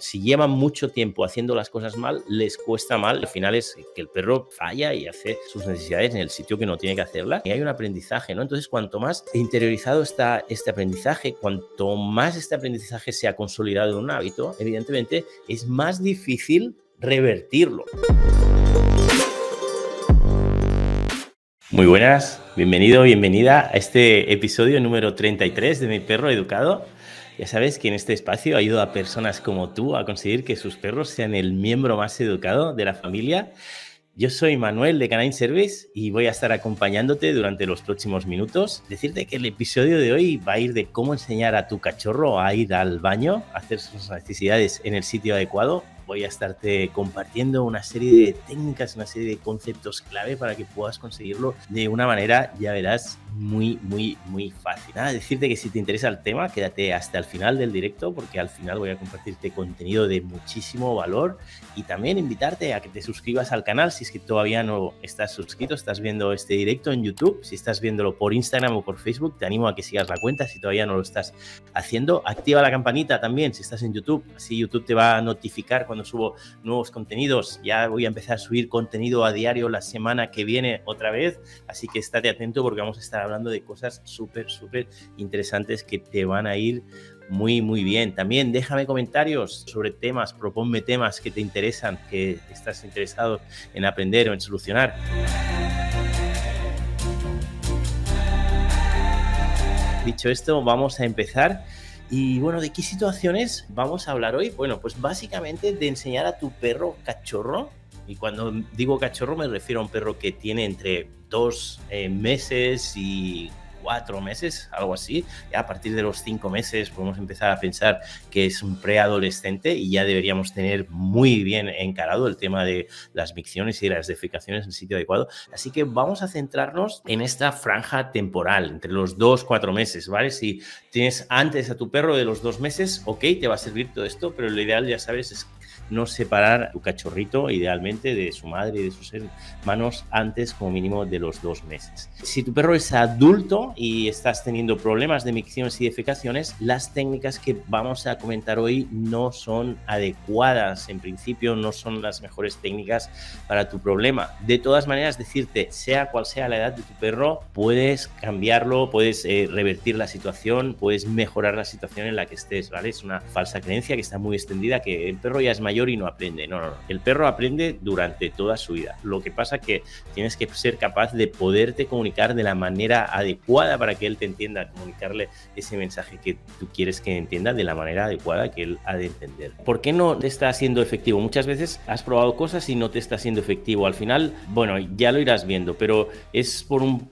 si llevan mucho tiempo haciendo las cosas mal, les cuesta mal. Al final es que el perro falla y hace sus necesidades en el sitio que no tiene que hacerlas. Y hay un aprendizaje, ¿no? Entonces, cuanto más interiorizado está este aprendizaje, cuanto más este aprendizaje se ha consolidado en un hábito, evidentemente es más difícil revertirlo. Muy buenas, bienvenido, bienvenida a este episodio número 33 de Mi Perro Educado. Ya sabes que en este espacio ayudo a personas como tú a conseguir que sus perros sean el miembro más educado de la familia. Yo soy Manuel de Canine Service y voy a estar acompañándote durante los próximos minutos. Decirte que el episodio de hoy va a ir de cómo enseñar a tu cachorro a ir al baño, hacer sus necesidades en el sitio adecuado. Voy a estarte compartiendo una serie de técnicas, una serie de conceptos clave para que puedas conseguirlo de una manera, ya verás, muy, muy, muy fácil. Nada, decirte que si te interesa el tema, quédate hasta el final del directo porque al final voy a compartirte contenido de muchísimo valor y también invitarte a que te suscribas al canal si es que todavía no estás suscrito, estás viendo este directo en YouTube, si estás viéndolo por Instagram o por Facebook, te animo a que sigas la cuenta si todavía no lo estás haciendo. Activa la campanita también si estás en YouTube, así YouTube te va a notificar cuando subo nuevos contenidos. Ya voy a empezar a subir contenido a diario la semana que viene otra vez, así que estate atento porque vamos a estar hablando de cosas súper, súper interesantes que te van a ir muy, muy bien. También déjame comentarios sobre temas, proponme temas que te interesan, que estás interesado en aprender o en solucionar. Dicho esto, vamos a empezar. Y bueno, ¿de qué situaciones vamos a hablar hoy? Bueno, pues básicamente de enseñar a tu perro cachorro y cuando digo cachorro me refiero a un perro que tiene entre dos eh, meses y cuatro meses, algo así. a partir de los cinco meses podemos empezar a pensar que es un preadolescente y ya deberíamos tener muy bien encarado el tema de las micciones y las defecaciones en sitio adecuado. Así que vamos a centrarnos en esta franja temporal, entre los dos, cuatro meses, ¿vale? Si tienes antes a tu perro de los dos meses, ok, te va a servir todo esto, pero lo ideal, ya sabes, es no separar tu cachorrito, idealmente, de su madre y de sus hermanos antes, como mínimo, de los dos meses. Si tu perro es adulto y estás teniendo problemas de micciones y defecaciones, las técnicas que vamos a comentar hoy no son adecuadas. En principio, no son las mejores técnicas para tu problema. De todas maneras, decirte, sea cual sea la edad de tu perro, puedes cambiarlo, puedes eh, revertir la situación, puedes mejorar la situación en la que estés, ¿vale? Es una falsa creencia que está muy extendida, que el perro ya es mayor y no aprende. No, no, no. El perro aprende durante toda su vida. Lo que pasa es que tienes que ser capaz de poderte comunicar de la manera adecuada para que él te entienda, comunicarle ese mensaje que tú quieres que entienda de la manera adecuada que él ha de entender. ¿Por qué no te está siendo efectivo? Muchas veces has probado cosas y no te está siendo efectivo. Al final, bueno, ya lo irás viendo, pero es por un,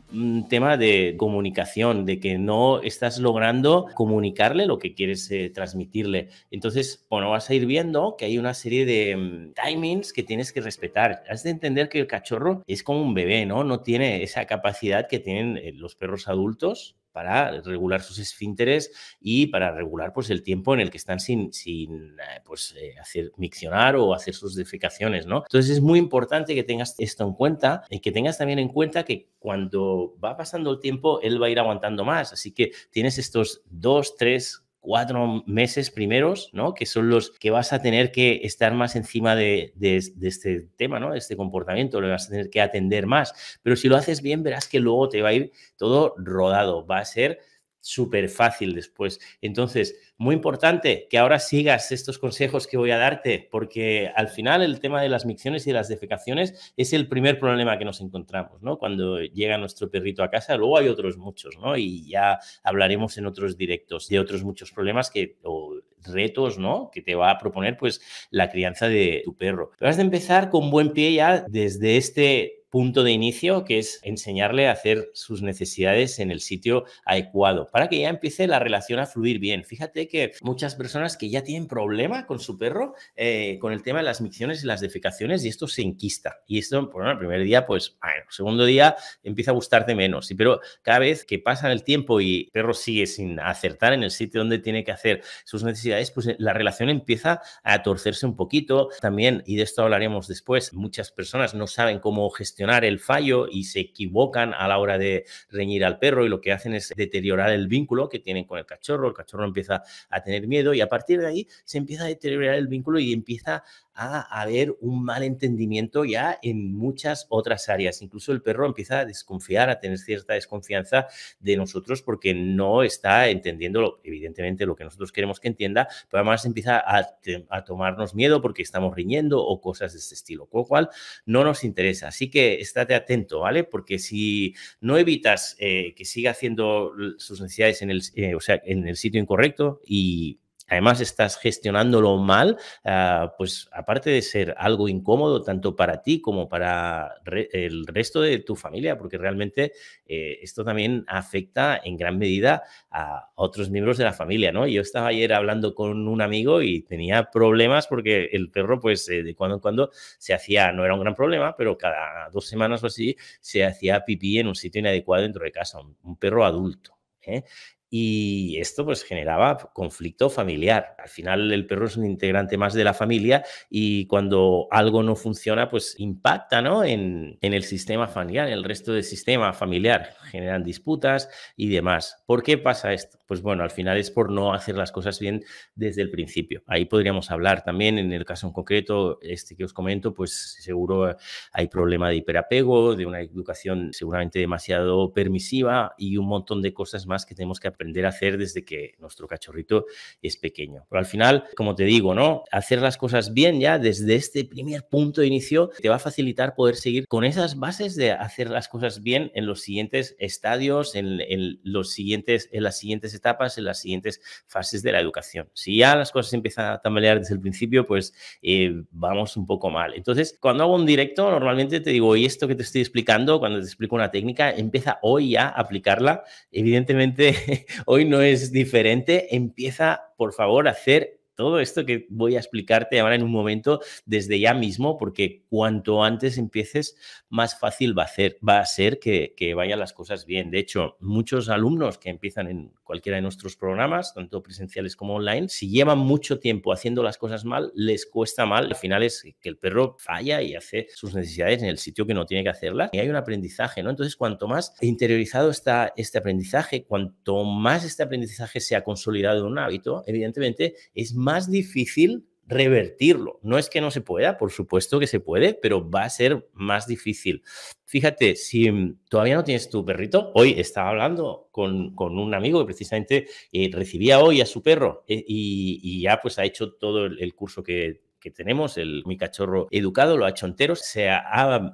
tema de comunicación, de que no estás logrando comunicarle lo que quieres eh, transmitirle. Entonces, bueno, vas a ir viendo que hay unas serie de mm, timings que tienes que respetar. Has de entender que el cachorro es como un bebé, ¿no? No tiene esa capacidad que tienen eh, los perros adultos para regular sus esfínteres y para regular pues, el tiempo en el que están sin, sin eh, pues, eh, hacer miccionar o hacer sus defecaciones, ¿no? Entonces es muy importante que tengas esto en cuenta y que tengas también en cuenta que cuando va pasando el tiempo, él va a ir aguantando más. Así que tienes estos dos, tres, cuatro meses primeros, ¿no? Que son los que vas a tener que estar más encima de, este tema, ¿no? De este comportamiento, lo vas a tener que atender más. Pero si lo haces bien, verás que luego te va a ir todo rodado, va a ser súper fácil después. Entonces, muy importante que ahora sigas estos consejos que voy a darte, porque al final el tema de las micciones y las defecaciones es el primer problema que nos encontramos, ¿no? Cuando llega nuestro perrito a casa, luego hay otros muchos, ¿no? Y ya hablaremos en otros directos de otros muchos problemas que, o retos, ¿no? Que te va a proponer, pues, la crianza de tu perro. Pero has de empezar con buen pie ya desde este punto de inicio, que es enseñarle a hacer sus necesidades en el sitio adecuado, para que ya empiece la relación a fluir bien. Fíjate que muchas personas que ya tienen problema con su perro, eh, con el tema de las micciones y las defecaciones, y esto se enquista. Y esto, por el primer día, pues, bueno, segundo día empieza a gustarte menos. Pero cada vez que pasa el tiempo y perro sigue sin acertar en el sitio donde tiene que hacer sus necesidades, pues eh, la relación empieza a torcerse un poquito. También, y de esto hablaremos después, muchas personas no saben cómo gestionar el fallo y se equivocan a la hora de reñir al perro y lo que hacen es deteriorar el vínculo que tienen con el cachorro, el cachorro empieza a tener miedo y a partir de ahí se empieza a deteriorar el vínculo y empieza a haber un malentendimiento ya en muchas otras áreas. Incluso el perro empieza a desconfiar, a tener cierta desconfianza de nosotros porque no está entendiendo, evidentemente, lo que nosotros queremos que entienda, pero además empieza a, a tomarnos miedo porque estamos riñendo o cosas de este estilo, con lo cual no nos interesa. Así que estate, atento, ¿vale? Porque si no evitas eh, que siga haciendo sus necesidades en el, eh, o sea, en el sitio incorrecto y además estás gestionándolo mal, ah, pues aparte de ser algo incómodo tanto para ti como para el resto de tu familia, porque realmente eh, esto también afecta en gran medida a otros miembros de la familia, ¿no? Yo estaba ayer hablando con un amigo y tenía problemas porque el perro, pues eh, de cuando en cuando se hacía, no era un gran problema, pero cada dos semanas o así se hacía pipí en un sitio inadecuado dentro de casa, un, perro adulto. ¿eh? y esto pues generaba conflicto familiar. Al final el perro es un integrante más de la familia y cuando algo no funciona pues impacta ¿no? en, en el sistema familiar, en el resto del sistema familiar, generan disputas y demás. ¿Por qué pasa esto? pues bueno, al final es por no hacer las cosas bien desde el principio. Ahí podríamos hablar también, en el caso en concreto, este que os comento, pues seguro hay problema de hiperapego, de una educación seguramente demasiado permisiva y un montón de cosas más que tenemos que aprender a hacer desde que nuestro cachorrito es pequeño. Pero al final, como te digo, ¿no? Hacer las cosas bien ya desde este primer punto de inicio te va a facilitar poder seguir con esas bases de hacer las cosas bien en los siguientes estadios, en, en los siguientes, en las siguientes etapas, en las siguientes fases de la educación. Si ya las cosas empiezan a tambalear desde el principio, pues eh, vamos un poco mal. Entonces, cuando hago un directo, normalmente te digo, y esto que te estoy explicando, cuando te explico una técnica, empieza hoy a aplicarla. Evidentemente, hoy no es diferente. Empieza, por favor, a hacer todo esto que voy a explicarte ahora en un momento desde ya mismo, porque cuanto antes empieces, más fácil va a ser, va a ser que, vayan las cosas bien. De hecho, muchos alumnos que empiezan en cualquiera de nuestros programas, tanto presenciales como online, si llevan mucho tiempo haciendo las cosas mal, les cuesta mal. Al final es que el perro falla y hace sus necesidades en el sitio que no tiene que hacerlas. Y hay un aprendizaje, ¿no? Entonces, cuanto más interiorizado está este aprendizaje, cuanto más este aprendizaje sea consolidado en un hábito, evidentemente es más más difícil revertirlo. No es que no se pueda, por supuesto que se puede, pero va a ser más difícil. Fíjate, si todavía no tienes tu perrito, hoy estaba hablando con, un amigo que precisamente eh, recibía hoy a su perro eh, y, ya pues ha hecho todo el curso que que tenemos, el mi cachorro educado, lo ha hecho entero, se ha,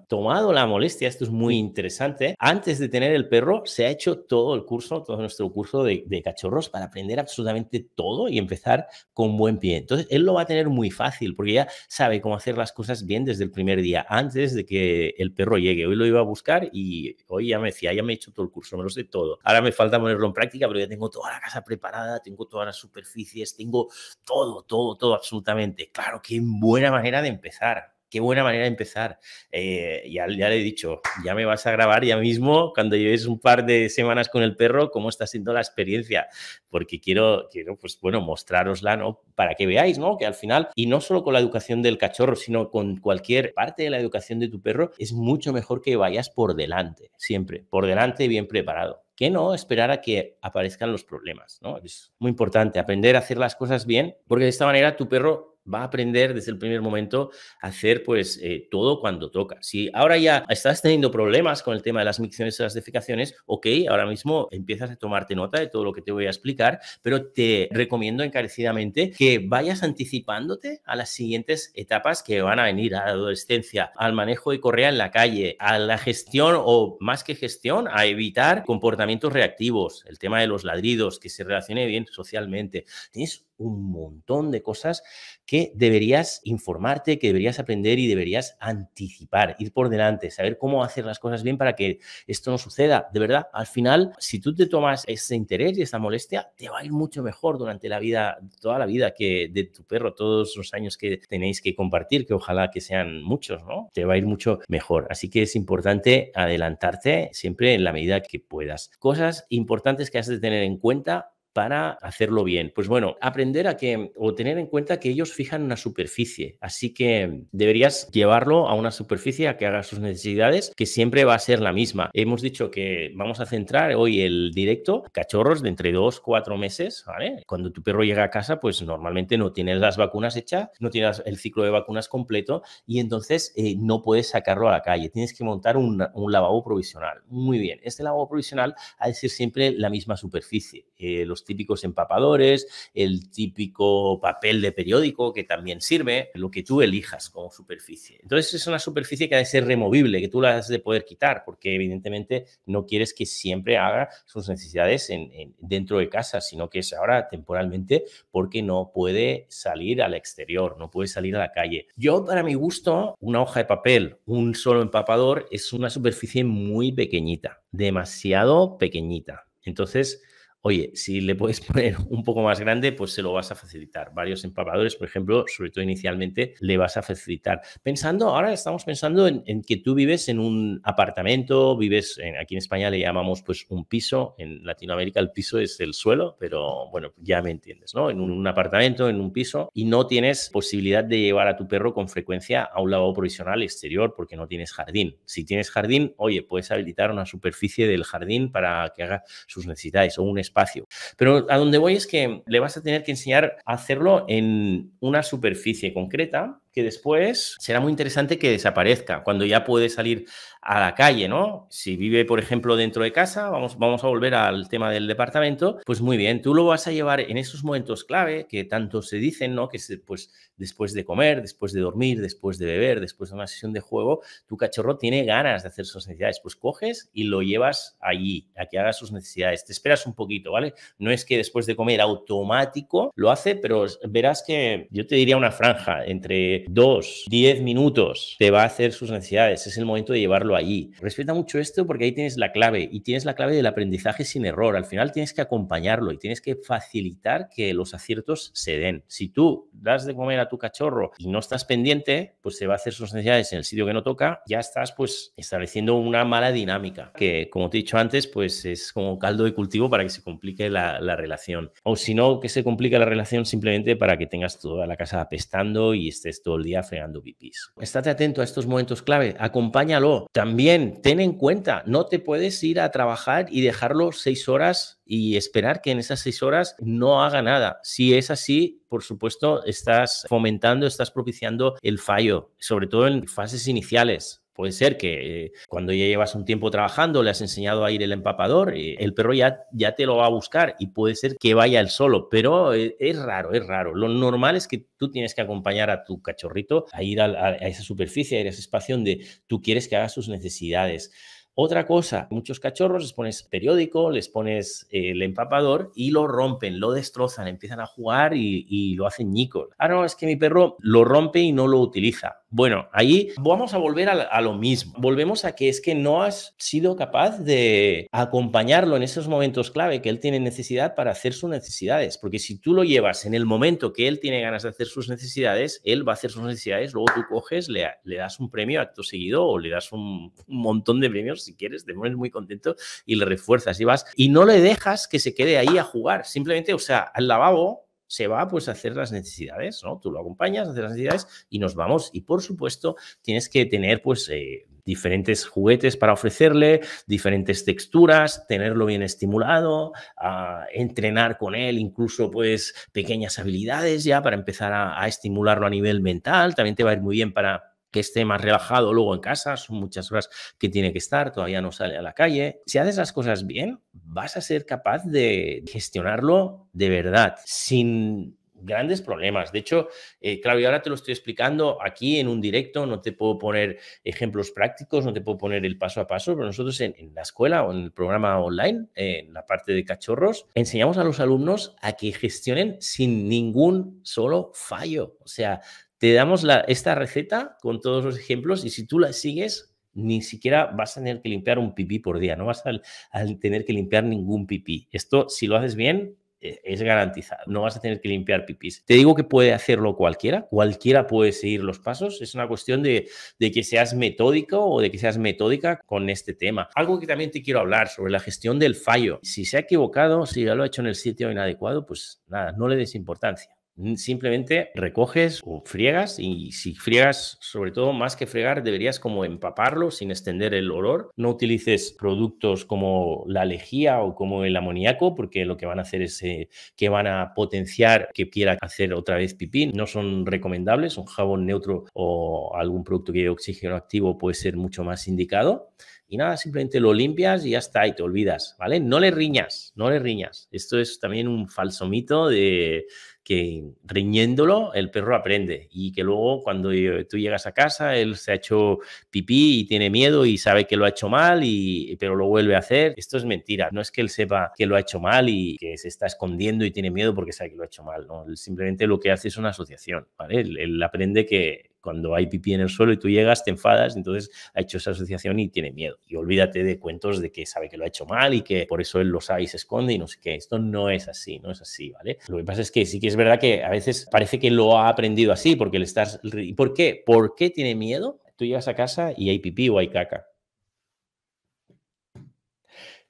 tomado la molestia, esto es muy interesante, antes de tener el perro se ha hecho todo el curso, todo nuestro curso de, de cachorros para aprender absolutamente todo y empezar con buen pie. Entonces, él lo va a tener muy fácil porque ya sabe cómo hacer las cosas bien desde el primer día, antes de que el perro llegue. Hoy lo iba a buscar y hoy ya me decía, ya me he hecho todo el curso, me lo sé todo. Ahora me falta ponerlo en práctica, pero ya tengo toda la casa preparada, tengo todas las superficies, tengo todo, todo, todo absolutamente. Claro que qué buena manera de empezar. Qué buena manera de empezar. Eh, ya, ya, le he dicho, ya me vas a grabar ya mismo cuando lleves un par de semanas con el perro, cómo está siendo la experiencia, porque quiero, quiero pues bueno, mostrarosla, ¿no? Para que veáis, ¿no? Que al final, y no solo con la educación del cachorro, sino con cualquier parte de la educación de tu perro, es mucho mejor que vayas por delante, siempre, por delante bien preparado que no esperar a que aparezcan los problemas, ¿no? Es muy importante aprender a hacer las cosas bien, porque de esta manera tu perro va a aprender desde el primer momento a hacer pues eh, todo cuando toca. Si ahora ya estás teniendo problemas con el tema de las micciones y las defecaciones, ok, ahora mismo empiezas a tomarte nota de todo lo que te voy a explicar, pero te recomiendo encarecidamente que vayas anticipándote a las siguientes etapas que van a venir a la adolescencia, al manejo de correa en la calle, a la gestión o más que gestión, a evitar comportamientos reactivos, el tema de los ladridos, que se relacione bien socialmente. Tienes un montón de cosas que deberías informarte, que deberías aprender y deberías anticipar, ir por delante, saber cómo hacer las cosas bien para que esto no suceda. De verdad, al final, si tú te tomas ese interés y esa molestia, te va a ir mucho mejor durante la vida, toda la vida que de tu perro, todos los años que tenéis que compartir, que ojalá que sean muchos, ¿no? Te va a ir mucho mejor. Así que es importante adelantarte siempre en la medida que puedas. Cosas importantes que has de tener en cuenta para hacerlo bien? Pues bueno, aprender a que o tener en cuenta que ellos fijan una superficie, así que deberías llevarlo a una superficie a que haga sus necesidades, que siempre va a ser la misma. Hemos dicho que vamos a centrar hoy el directo cachorros de entre dos, cuatro meses, ¿vale? Cuando tu perro llega a casa, pues normalmente no tienes las vacunas hechas, no tienes el ciclo de vacunas completo y entonces eh, no puedes sacarlo a la calle, tienes que montar un, lavabo provisional. Muy bien, este lavabo provisional ha de ser siempre la misma superficie. Eh, los típicos empapadores, el típico papel de periódico que también sirve, lo que tú elijas como superficie. Entonces es una superficie que ha de ser removible, que tú la has de poder quitar, porque evidentemente no quieres que siempre haga sus necesidades dentro de casa, sino que es ahora temporalmente porque no puede salir al exterior, no puede salir a la calle. Yo, para mi gusto, una hoja de papel, un solo empapador, es una superficie muy pequeñita, demasiado pequeñita. Entonces, Oye, si le puedes poner un poco más grande, pues se lo vas a facilitar. Varios empapadores, por ejemplo, sobre todo inicialmente, le vas a facilitar. Pensando, ahora estamos pensando en, que tú vives en un apartamento, vives, aquí en España le llamamos pues un piso, en Latinoamérica el piso es el suelo, pero bueno, ya me entiendes, ¿no? En un, apartamento, en un piso, y no tienes posibilidad de llevar a tu perro con frecuencia a un lavabo provisional exterior porque no tienes jardín. Si tienes jardín, oye, puedes habilitar una superficie del jardín para que haga sus necesidades o un espacio espacio. Pero a donde voy es que le vas a tener que enseñar a hacerlo en una superficie concreta que después será muy interesante que desaparezca, cuando ya puede salir a la calle, ¿no? Si vive, por ejemplo, dentro de casa, vamos, vamos a volver al tema del departamento, pues muy bien, tú lo vas a llevar en esos momentos clave que tanto se dicen, ¿no? Que pues después de comer, después de dormir, después de beber, después de una sesión de juego, tu cachorro tiene ganas de hacer sus necesidades, pues coges y lo llevas allí, a que haga sus necesidades, te esperas un poquito, ¿vale? No es que después de comer automático lo hace, pero verás que yo te diría una franja entre Dos, 2, 10 minutos te va a hacer sus necesidades. Es el momento de llevarlo allí. Respeta mucho esto porque ahí tienes la clave y tienes la clave del aprendizaje sin error. Al final tienes que acompañarlo y tienes que facilitar que los aciertos se den. Si tú das de comer a tu cachorro y no estás pendiente, pues se va a hacer sus necesidades en el sitio que no toca, ya estás pues estableciendo una mala dinámica que, como te he dicho antes, pues es como caldo de cultivo para que se complique la, relación. O si no, que se complique la relación simplemente para que tengas toda la casa apestando y estés todo el día fregando pipis. Estate atento a estos momentos clave, acompáñalo. También ten en cuenta, no te puedes ir a trabajar y dejarlo seis horas y esperar que en esas seis horas no haga nada. Si es así, por supuesto, estás fomentando, estás propiciando el fallo, sobre todo en fases iniciales. Puede ser que eh, cuando ya llevas un tiempo trabajando, le has enseñado a ir el empapador, eh, el perro ya, ya te lo va a buscar y puede ser que vaya él solo, pero eh, es, raro, es raro. Lo normal es que tú tienes que acompañar a tu cachorrito a ir a, esa superficie, a ir a ese espacio donde tú quieres que haga sus necesidades. Otra cosa, muchos cachorros les pones periódico, les pones el empapador y lo rompen, lo destrozan, empiezan a jugar y, lo hacen ñico. Ahora no, es que mi perro lo rompe y no lo utiliza bueno, ahí vamos a volver a, lo mismo. Volvemos a que es que no has sido capaz de acompañarlo en esos momentos clave que él tiene necesidad para hacer sus necesidades. Porque si tú lo llevas en el momento que él tiene ganas de hacer sus necesidades, él va a hacer sus necesidades, luego tú coges, le, das un premio acto seguido o le das un, montón de premios si quieres, te pones muy contento y le refuerzas y vas. Y no le dejas que se quede ahí a jugar. Simplemente, o sea, al lavabo se va pues a hacer las necesidades, ¿no? Tú lo acompañas a hacer las necesidades y nos vamos. Y por supuesto, tienes que tener pues eh, diferentes juguetes para ofrecerle, diferentes texturas, tenerlo bien estimulado, a ah, entrenar con él incluso pues pequeñas habilidades ya para empezar a, a estimularlo a nivel mental. También te va a ir muy bien para que esté más relajado luego en casa, son muchas horas que tiene que estar, todavía no sale a la calle. Si haces las cosas bien, vas a ser capaz de gestionarlo de verdad, sin grandes problemas. De hecho, eh, claro, ahora te lo estoy explicando aquí en un directo, no te puedo poner ejemplos prácticos, no te puedo poner el paso a paso, pero nosotros en, la escuela o en el programa online, en la parte de cachorros, enseñamos a los alumnos a que gestionen sin ningún solo fallo. O sea, te damos esta receta con todos los ejemplos y si tú la sigues, ni siquiera vas a tener que limpiar un pipí por día, no vas a, tener que limpiar ningún pipí. Esto, si lo haces bien, eh, es garantizado, no vas a tener que limpiar pipís. Te digo que puede hacerlo cualquiera, cualquiera puede seguir los pasos, es una cuestión de, de, que seas metódico o de que seas metódica con este tema. Algo que también te quiero hablar sobre la gestión del fallo. Si se ha equivocado, si ya lo ha hecho en el sitio inadecuado, pues nada, no le des importancia. Simplemente recoges o friegas y si friegas, sobre todo más que fregar, deberías como empaparlo sin extender el olor. No utilices productos como la lejía o como el amoníaco porque lo que van a hacer es eh, que van a potenciar que quiera hacer otra vez pipí. No son recomendables. Un jabón neutro o algún producto que haya oxígeno activo puede ser mucho más indicado y nada, simplemente lo limpias y ya está, y te olvidas, ¿vale? No le riñas, no le riñas. Esto es también un falso mito de que riñéndolo el perro aprende y que luego cuando tú llegas a casa él se ha hecho pipí y tiene miedo y sabe que lo ha hecho mal y pero lo vuelve a hacer. Esto es mentira, no es que él sepa que lo ha hecho mal y que se está escondiendo y tiene miedo porque sabe que lo ha hecho mal, simplemente lo que hace es una asociación, ¿vale? él aprende que cuando hay pipí en el suelo y tú llegas, te enfadas, entonces ha hecho esa asociación y tiene miedo. Y olvídate de cuentos de que sabe que lo ha hecho mal y que por eso él lo sabe y se esconde y no sé qué. Esto no es así, no es así, ¿vale? Lo que pasa es que sí que es verdad que a veces parece que lo ha aprendido así porque le estás... ¿Y por qué? ¿Por qué tiene miedo? Tú llegas a casa y hay pipí o hay caca.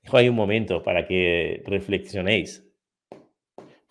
Dijo, hay un momento para que reflexionéis.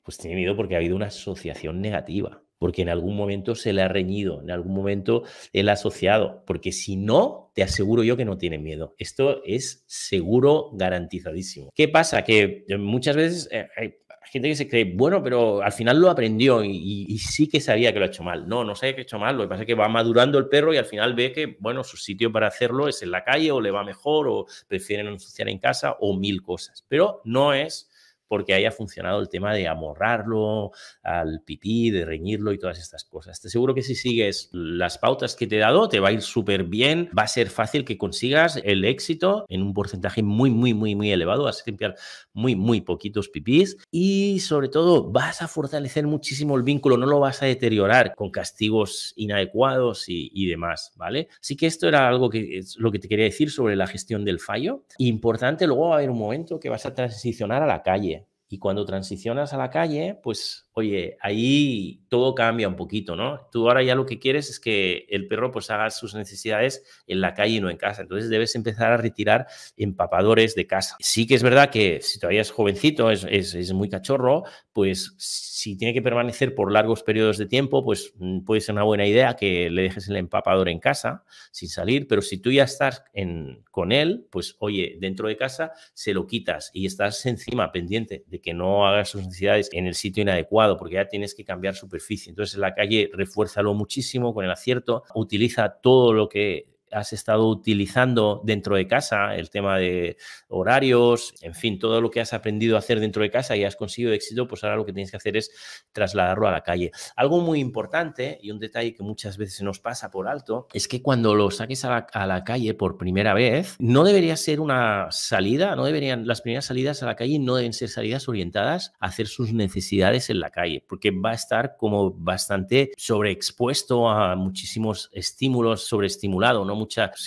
Pues tiene miedo porque ha habido una asociación negativa porque en algún momento se le ha reñido, en algún momento él ha asociado, porque si no, te aseguro yo que no tiene miedo. Esto es seguro garantizadísimo. ¿Qué pasa? Que eh, muchas veces eh, hay gente que se cree, bueno, pero al final lo aprendió y, sí que sabía que lo ha hecho mal. No, no sabía que ha hecho mal, lo que pasa es que va madurando el perro y al final ve que, bueno, su sitio para hacerlo es en la calle o le va mejor o prefieren asociar en casa o mil cosas, pero no es porque haya funcionado el tema de amorrarlo al pipí, de reñirlo y todas estas cosas. Te seguro que si sigues las pautas que te he dado, te va a ir súper bien, va a ser fácil que consigas el éxito en un porcentaje muy, muy, muy, muy elevado, vas a limpiar muy, muy poquitos pipís y sobre todo vas a fortalecer muchísimo el vínculo, no lo vas a deteriorar con castigos inadecuados y, demás, ¿vale? Así que esto era algo que es lo que te quería decir sobre la gestión del fallo. Importante, luego va a haber un momento que vas a transicionar a la calle. Y cuando transicionas a la calle, pues oye, ahí todo cambia un poquito, ¿no? Tú ahora ya lo que quieres es que el perro pues haga sus necesidades en la calle y no en casa. Entonces debes empezar a retirar empapadores de casa. Sí que es verdad que si todavía es jovencito, es, muy cachorro, pues si tiene que permanecer por largos periodos de tiempo, pues mm, puede ser una buena idea que le dejes el empapador en casa sin salir, pero si tú ya estás en, con él, pues oye, dentro de casa se lo quitas y estás encima pendiente de que no haga sus necesidades en el sitio inadecuado porque ya tienes que cambiar su perfil entonces, la calle refuérzalo muchísimo con el acierto, utiliza todo lo que has estado utilizando dentro de casa, el tema de horarios, en fin, todo lo que has aprendido a hacer dentro de casa y has conseguido éxito, pues ahora lo que tienes que hacer es trasladarlo a la calle. Algo muy importante y un detalle que muchas veces se nos pasa por alto es que cuando lo saques a la, a la calle por primera vez, no debería ser una salida, no deberían, las primeras salidas a la calle no deben ser salidas orientadas a hacer sus necesidades en la calle, porque va a estar como bastante sobreexpuesto a muchísimos estímulos, sobreestimulado, ¿no?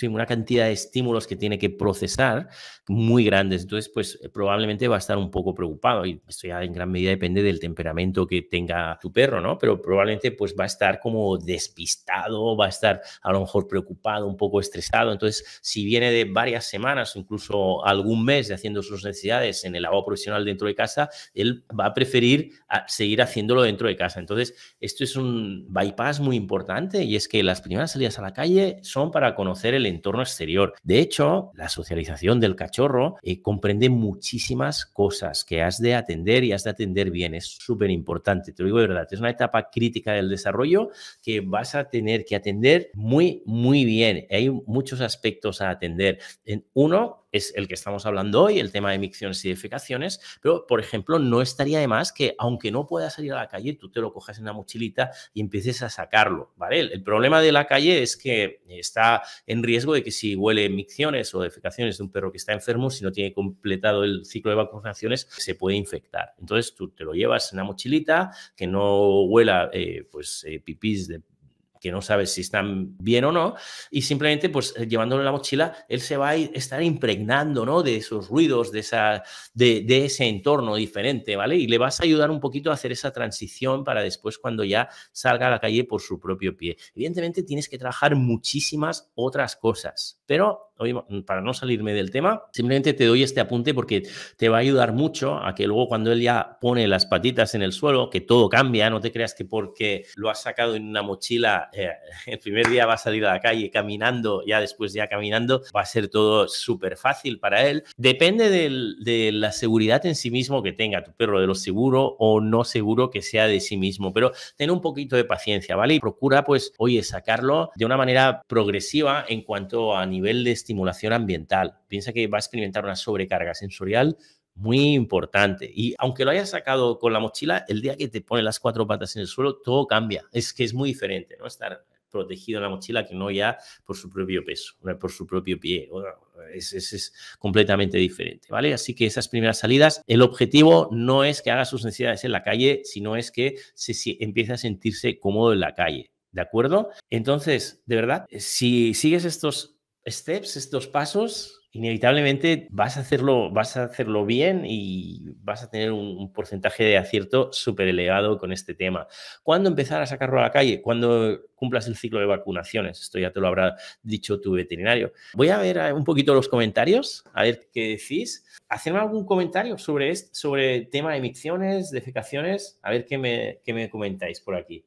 una cantidad de estímulos que tiene que procesar muy grandes. Entonces, pues eh, probablemente va a estar un poco preocupado y esto ya en gran medida depende del temperamento que tenga tu perro, ¿no? Pero probablemente pues va a estar como despistado, va a estar a lo mejor preocupado, un poco estresado. Entonces, si viene de varias semanas, incluso algún mes haciendo sus necesidades en el agua profesional dentro de casa, él va a preferir ah, seguir haciéndolo dentro de casa. Entonces, esto es un bypass muy importante y es que las primeras salidas a la calle son para conocer el entorno exterior. De hecho, la socialización del cachorro eh, comprende muchísimas cosas que has de atender y has de atender bien. Es súper importante, te lo digo de verdad. Es una etapa crítica del desarrollo que vas a tener que atender muy, muy bien. Hay muchos aspectos a atender. uno, es el que estamos hablando hoy, el tema de micciones y defecaciones, pero por ejemplo, no estaría de más que aunque no puedas salir a la calle, tú te lo cojas en la mochilita y empieces a sacarlo, ¿vale? el problema de la calle es que está en riesgo de que si huele micciones o defecaciones de un perro que está enfermo, si no tiene completado el ciclo de vacunaciones, se puede infectar. Entonces tú te lo llevas en una mochilita que no huela eh, pues eh, pipís de que no sabes si están bien o no, y simplemente pues eh, llevándolo en la mochila, él se va a estar impregnando, ¿no? De esos ruidos, de, esa, de, de, ese entorno diferente, ¿vale? Y le vas a ayudar un poquito a hacer esa transición para después cuando ya salga a la calle por su propio pie. Evidentemente tienes que trabajar muchísimas otras cosas, pero mm, para no salirme del tema, simplemente te doy este apunte porque te va a ayudar mucho a que luego cuando él ya pone las patitas en el suelo, que todo cambia, no te creas que porque lo has sacado en una mochila, eh, el primer día va a salir a la calle caminando, ya después ya caminando, va a ser todo súper fácil para él. Depende de la seguridad en sí mismo que tenga tu perro, de lo seguro o no seguro que sea de sí mismo, pero ten un poquito de paciencia, ¿vale? Y procura pues, oye, sacarlo de una manera progresiva en cuanto a nivel nivel de estimulación ambiental. Piensa que va a experimentar una sobrecarga sensorial muy importante. Y aunque lo hayas sacado con la mochila, el día que te pone las cuatro patas en el suelo, todo cambia. Es que es muy diferente, ¿no? Estar protegido en la mochila que no ya por su propio peso, eh, por su propio pie. Es, completamente diferente, ¿vale? Así que esas primeras salidas, el objetivo no es que haga sus necesidades en la calle, sino es que se empiece a sentirse cómodo en la calle, ¿de acuerdo? Entonces, de verdad, si sigues estos steps, estos pasos, inevitablemente vas a hacerlo, vas a hacerlo bien y vas a tener un, porcentaje de acierto súper elevado con este tema. ¿Cuándo empezar a sacarlo a la calle? Cuando cumplas el ciclo de vacunaciones. Esto ya te lo habrá dicho tu veterinario. Voy a ver eh, un poquito los comentarios, a ver qué decís. Hacerme algún comentario sobre, sobre el tema de emisiones, defecaciones, a ver qué me comentáis por aquí.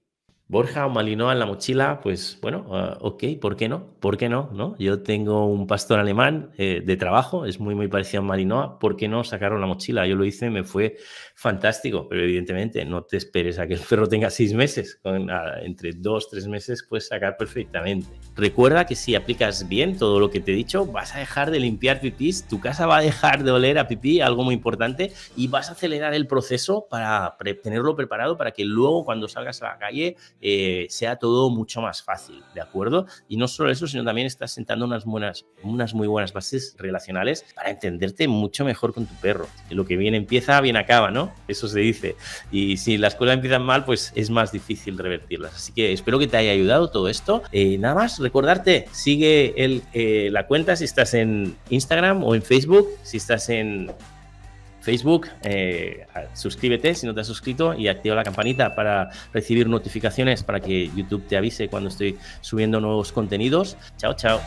Borja o Malinoa en la mochila, pues bueno, ah, ok, ¿por qué no? ¿Por qué no? ¿No? Yo tengo un pastor alemán eh, de trabajo, es muy, muy parecido a Malinoa, ¿por qué no sacaron la mochila? Yo lo hice, me fue fantástico, pero evidentemente no te esperes a que el perro tenga seis meses, ah, entre dos, tres meses puedes sacar perfectamente. Recuerda que si aplicas bien todo lo que te he dicho, vas a dejar de limpiar pipís, tu casa va a dejar de oler a pipí, algo muy importante, y vas a acelerar el proceso para tenerlo preparado para que luego cuando salgas a la calle eh, sea todo mucho más fácil, ¿de acuerdo? Y no solo eso, sino también estás sentando unas, buenas, unas muy buenas bases relacionales para entenderte mucho mejor con tu perro. Lo que bien empieza, bien acaba, ¿no? Eso se dice. Y si las cosas empiezan mal, pues es más difícil revertirlas. Así que espero que te haya ayudado todo esto. Eh, nada más, recordarte, sigue el, eh, la cuenta si estás en Instagram o en Facebook, si estás en Facebook, eh, suscríbete si no te has suscrito y activa la campanita para recibir notificaciones para que YouTube te avise cuando estoy subiendo nuevos contenidos. Chao, chao.